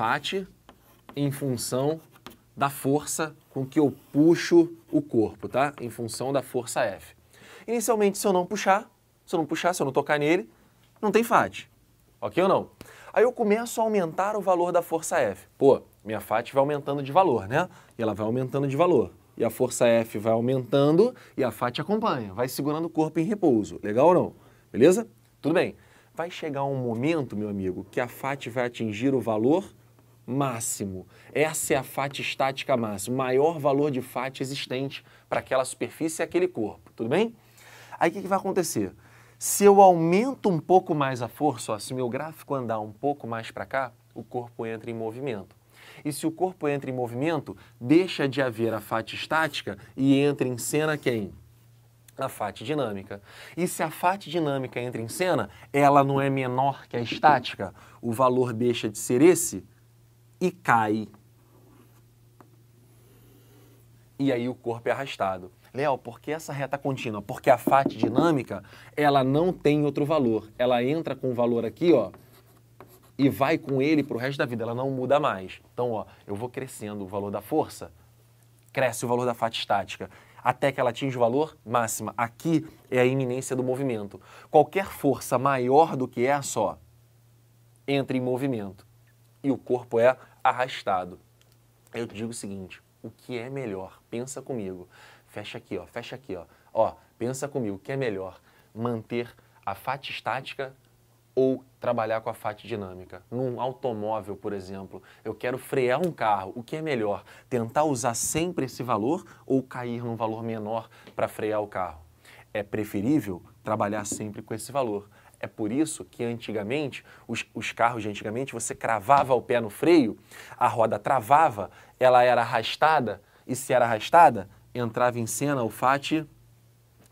fate em função da força com que eu puxo o corpo, tá? Em função da força F. Inicialmente, se eu não puxar, se eu não puxar, se eu não tocar nele, não tem FAT. Ok ou não? Aí eu começo a aumentar o valor da força F. Pô, minha FAT vai aumentando de valor, né? E ela vai aumentando de valor. E a força F vai aumentando e a FAT acompanha, vai segurando o corpo em repouso. Legal ou não? Beleza? Tudo bem. Vai chegar um momento, meu amigo, que a FAT vai atingir o valor máximo. Essa é a FAT estática máxima, maior valor de FAT existente para aquela superfície e é aquele corpo, tudo bem? Aí o que, que vai acontecer? Se eu aumento um pouco mais a força, ó, se meu gráfico andar um pouco mais para cá, o corpo entra em movimento. E se o corpo entra em movimento, deixa de haver a FAT estática e entra em cena quem? A FAT dinâmica. E se a FAT dinâmica entra em cena, ela não é menor que a estática, o valor deixa de ser esse e cai. E aí o corpo é arrastado. Léo, por que essa reta contínua? Porque a FAT dinâmica, ela não tem outro valor. Ela entra com o valor aqui, ó, e vai com ele para o resto da vida. Ela não muda mais. Então, ó, eu vou crescendo o valor da força, cresce o valor da FAT estática até que ela atinge o valor máximo. Aqui é a iminência do movimento. Qualquer força maior do que essa, ó, entra em movimento e o corpo é arrastado. Eu te digo o seguinte, o que é melhor? Pensa comigo. Fecha aqui, ó, fecha aqui, ó. Ó, pensa comigo, o que é melhor? Manter a fat estática ou trabalhar com a fat dinâmica. Num automóvel, por exemplo, eu quero frear um carro. O que é melhor? Tentar usar sempre esse valor ou cair num valor menor para frear o carro? É preferível trabalhar sempre com esse valor. É por isso que antigamente, os, os carros de antigamente, você cravava o pé no freio, a roda travava, ela era arrastada, e se era arrastada, entrava em cena o FAT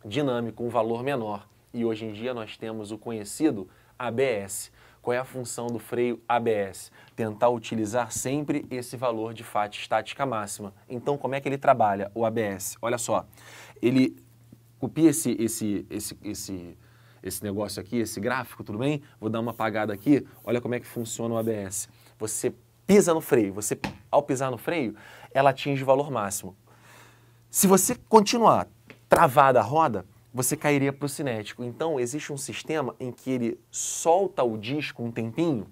dinâmico, um valor menor. E hoje em dia nós temos o conhecido ABS. Qual é a função do freio ABS? Tentar utilizar sempre esse valor de FAT estática máxima. Então, como é que ele trabalha, o ABS? Olha só, ele copia esse, esse, esse, esse esse negócio aqui, esse gráfico, tudo bem? Vou dar uma apagada aqui, olha como é que funciona o ABS. Você pisa no freio, você ao pisar no freio, ela atinge o valor máximo. Se você continuar travada a roda, você cairia para o cinético. Então, existe um sistema em que ele solta o disco um tempinho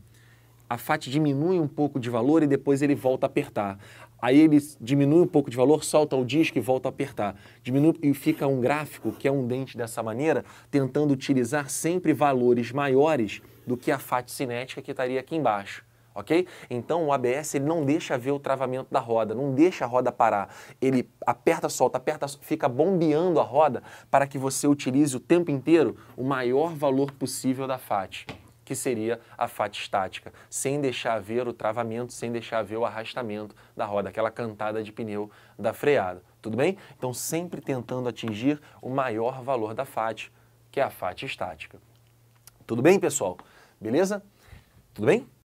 a FAT diminui um pouco de valor e depois ele volta a apertar. Aí ele diminui um pouco de valor, solta o disco e volta a apertar. Diminui e fica um gráfico que é um dente dessa maneira, tentando utilizar sempre valores maiores do que a FAT cinética que estaria aqui embaixo ok? Então o ABS ele não deixa ver o travamento da roda, não deixa a roda parar. Ele aperta, solta, aperta, fica bombeando a roda para que você utilize o tempo inteiro o maior valor possível da FAT que seria a fat estática, sem deixar ver o travamento, sem deixar ver o arrastamento da roda, aquela cantada de pneu da freada. Tudo bem? Então, sempre tentando atingir o maior valor da fat, que é a fat estática. Tudo bem, pessoal? Beleza? Tudo bem?